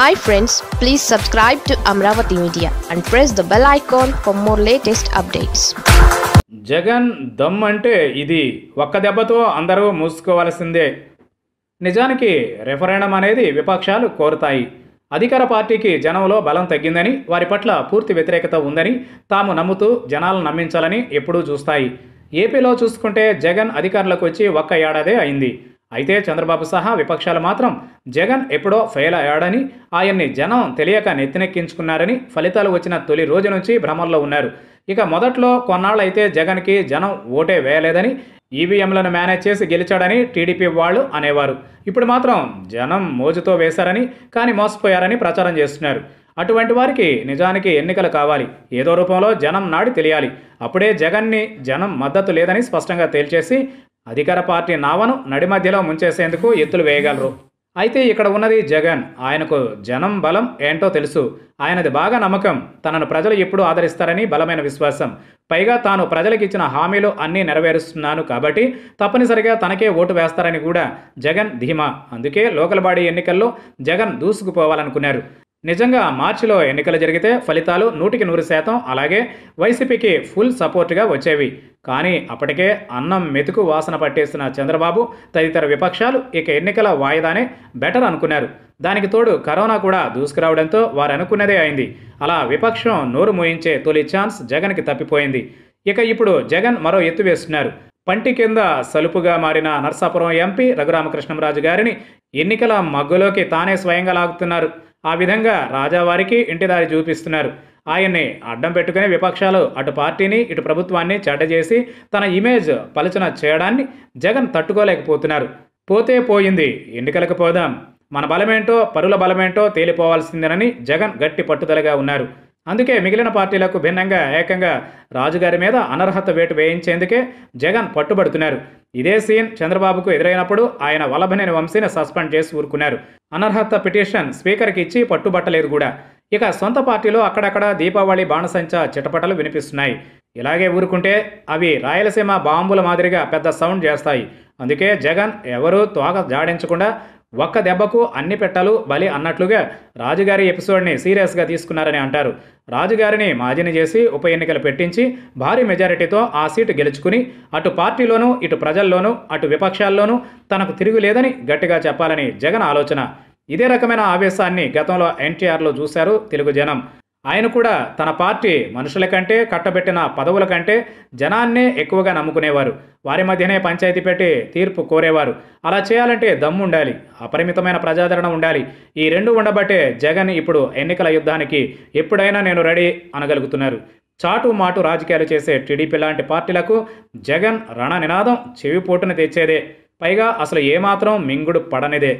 hi friends please subscribe to Amaravati media and press the bell icon for more latest updates Jagan దమ్ అంటే ఇది ఒక్క దెబ్బతో అందరూ మూసుకోవలసిందే నిజానికి రెఫరెండం అనేది విపక్షాలు కోరుతాయి అధికార పార్టీకి జనంలో బలం తగ్గిందని వారి పట్ల పూర్తి వ్యతిరేకత ఉందని తాము నమ్ముతూ జనాలను నమ్మించాలని ఎప్పుడూ చూస్తాయి ఏపీలో చూసుకుంటే జగన్ అధికారులకు వచ్చి ఒక్క ఏడాదే అయింది అయితే చంద్రబాబు సహా విపక్షాలు మాత్రం జగన్ ఎప్పుడో ఫెయిల్ అయ్యాడని ఆయన్ని జనం తెలియక నెత్తినెక్కించుకున్నారని ఫలితాలు వచ్చిన తొలి రోజు నుంచి భ్రమల్లో ఉన్నారు ఇక మొదట్లో కొన్నాళ్ళైతే జగన్కి జనం ఓటే వేయలేదని ఈవీఎంలను మేనేజ్ చేసి గెలిచాడని టీడీపీ వాళ్ళు అనేవారు ఇప్పుడు మాత్రం జనం మోజుతో వేశారని కానీ మోసపోయారని ప్రచారం చేస్తున్నారు అటువంటి వారికి నిజానికి ఎన్నికలు కావాలి ఏదో రూపంలో జనం నాడి తెలియాలి అప్పుడే జగన్ని జనం మద్దతు లేదని స్పష్టంగా తేల్చేసి అధికార పార్టీ నావను నడిమధ్యలో ముంచేసేందుకు ఎత్తులు వేయగలరు అయితే ఇక్కడ ఉన్నది జగన్ ఆయనకు జనం బలం ఏంటో తెలుసు ఆయనది బాగా నమ్మకం తనను ప్రజలు ఎప్పుడూ ఆదరిస్తారని బలమైన విశ్వాసం పైగా తాను ప్రజలకు ఇచ్చిన హామీలు అన్నీ నెరవేరుస్తున్నాను కాబట్టి తప్పనిసరిగా తనకే ఓటు వేస్తారని కూడా జగన్ ధీమా అందుకే లోకల్ బాడీ ఎన్నికల్లో జగన్ దూసుకుపోవాలనుకున్నారు నిజంగా మార్చిలో ఎన్నికలు జరిగితే ఫలితాలు నూటికి నూరు శాతం అలాగే వైసీపీకి ఫుల్ సపోర్ట్గా వచ్చేవి కానీ అప్పటికే అన్నం మెతుకు వాసన పట్టేసిన చంద్రబాబు తదితర విపక్షాలు ఇక ఎన్నికల వాయిదానే బెటర్ అనుకున్నారు దానికి తోడు కరోనా కూడా దూసుకురావడంతో వారు అనుకున్నదే అయింది అలా విపక్షం నోరు మోయించే తొలి ఛాన్స్ జగన్కి తప్పిపోయింది ఇక ఇప్పుడు జగన్ మరో ఎత్తు వేస్తున్నారు పంటి కింద సలుపుగా మారిన నర్సాపురం ఎంపీ రఘురామకృష్ణంరాజు గారిని ఎన్నికల మగ్గులోకి తానే స్వయంగా లాగుతున్నారు ఆ విధంగా రాజావారికి ఇంటిదారి చూపిస్తున్నారు ఆయన్ని అడ్డం పెట్టుకునే విపక్షాలు అటు పార్టీని ఇటు ప్రభుత్వాన్ని చాట చేసి తన ఇమేజ్ పలుచన చేయడాన్ని జగన్ తట్టుకోలేకపోతున్నారు పోతే పోయింది ఎన్నికలకు పోదాం మన బలమేంటో పరుల బలమేంటో తేలిపోవాల్సిందేనని జగన్ గట్టి పట్టుదలగా ఉన్నారు అందుకే మిగిలిన పార్టీలకు భిన్నంగా ఏకంగా రాజుగారి మీద అనర్హత వేటు వేయించేందుకే జగన్ పట్టుబడుతున్నారు ఇదే సీన్ చంద్రబాబుకు ఎదురైనప్పుడు ఆయన వల్లభనేని వంశీని సస్పెండ్ చేసి ఊరుకున్నారు అనర్హత పిటిషన్ స్పీకర్కి ఇచ్చి పట్టుబట్టలేదు కూడా ఇక సొంత పార్టీలో అక్కడక్కడ దీపావళి బాణసంచ చిటపటలు వినిపిస్తున్నాయి ఇలాగే ఊరుకుంటే అవి రాయలసీమ బాంబుల మాదిరిగా పెద్ద సౌండ్ చేస్తాయి అందుకే జగన్ ఎవరూ తోక జాడించకుండా ఒక్క దెబ్బకు అన్ని పెట్టలు బలి అన్నట్లుగా రాజుగారి ఎపిసోడ్ని సీరియస్గా తీసుకున్నారని అంటారు రాజుగారిని మాజీని చేసి ఉప ఎన్నికలు పెట్టించి భారీ మెజారిటీతో ఆ సీటు గెలుచుకుని అటు పార్టీలోనూ ఇటు ప్రజల్లోనూ అటు విపక్షాల్లోనూ తనకు తిరుగులేదని గట్టిగా చెప్పాలని జగన్ ఆలోచన ఇదే రకమైన ఆవేశాన్ని గతంలో ఎన్టీఆర్లో చూశారు తెలుగు జనం ఆయన కూడా తన పార్టీ మనుషుల కంటే కట్టబెట్టిన పదవుల కంటే జనాన్నే ఎక్కువగా నమ్ముకునేవారు వారి మధ్యనే పంచాయతీ పెట్టి తీర్పు కోరేవారు అలా చేయాలంటే దమ్ము ఉండాలి అపరిమితమైన ప్రజాదరణ ఉండాలి ఈ రెండు ఉండబట్టే జగన్ ఇప్పుడు ఎన్నికల యుద్ధానికి ఎప్పుడైనా నేను రెడీ అనగలుగుతున్నారు చాటు మాటు రాజకీయాలు చేసే టీడీపీ లాంటి పార్టీలకు జగన్ రణ నినాదం చెవిపోటును తెచ్చేదే పైగా అసలు ఏమాత్రం మింగుడు పడనిదే